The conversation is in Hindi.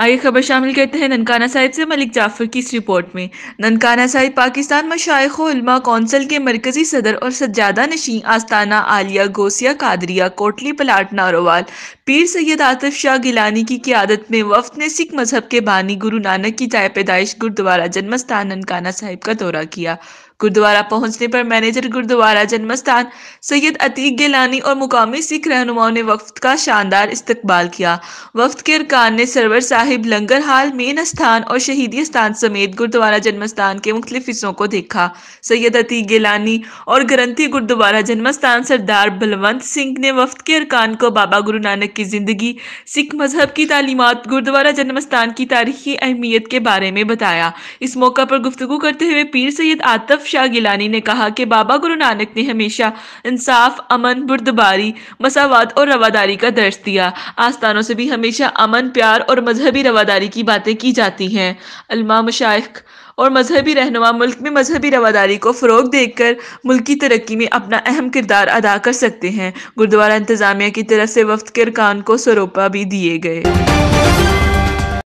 आइए खबर शामिल करते हैं ननकाना साहिब से मलिक जाफर की इस रिपोर्ट में ननकाना साहिब पाकिस्तान में मशाइमा कौंसल के मरकजी सदर और सज्जादा नशीं आस्ताना आलिया गोसिया कादरिया कोटली पलाट नारोवाल पीर सैयद आतिफ शाह गिलानी की क्यादत में वफ्त ने सिख मजहब के बानी गुरु नानक की जाय पैदाइश गुरुद्वारा जन्मस्थान ननकाना साहिब का दौरा किया गुरुद्वारा पहुंचने पर मैनेजर गुरुद्वारा जन्मस्थान सैयद अतीक गिलानी और मुकामी सिख रहनुमाओं ने वक्त का शानदार इस्तकबाल किया वक्त के अरकान ने सरवर साहब साहिब लंगर हाल मेन स्थान और शहीदी स्थान समेत गुरुद्वारा जन्म स्थान के मुख्तलिफ हिस्सों को देखा सैयद अतीक गिलानी और ग्रंथी गुरुद्वारा जन्म स्थान सरदार बलवंत सिंह ने वफद के अरकान को बाबा गुरु नानक की ज़िंदगी सिख मजहब की तालीमत गुरुद्वारा जन्म स्थान की तारीखी अहमियत के बारे में बताया इस मौका पर गुफ्तु करते हुए पीर सैयद आतफ शाह गिलानी ने कहा कि बाबा गुरु नानक ने हमेशा इंसाफ अमन बुरदबारी मसावत और रवादारी का दर्श दिया आस्थानों से भी हमेशा अमन प्यार और मजहबी मजहबी रवादारी की बातें की जाती हैं अलमा मशाइक और मजहबी रहनुमा मुल्क में मजहबी रवादारी को फ़रोग देकर मुल्क की तरक्की में अपना अहम किरदार अदा कर सकते हैं गुरुद्वारा इंतज़ामिया की तरफ से वफद के अरकान को सरोपा भी दिए गए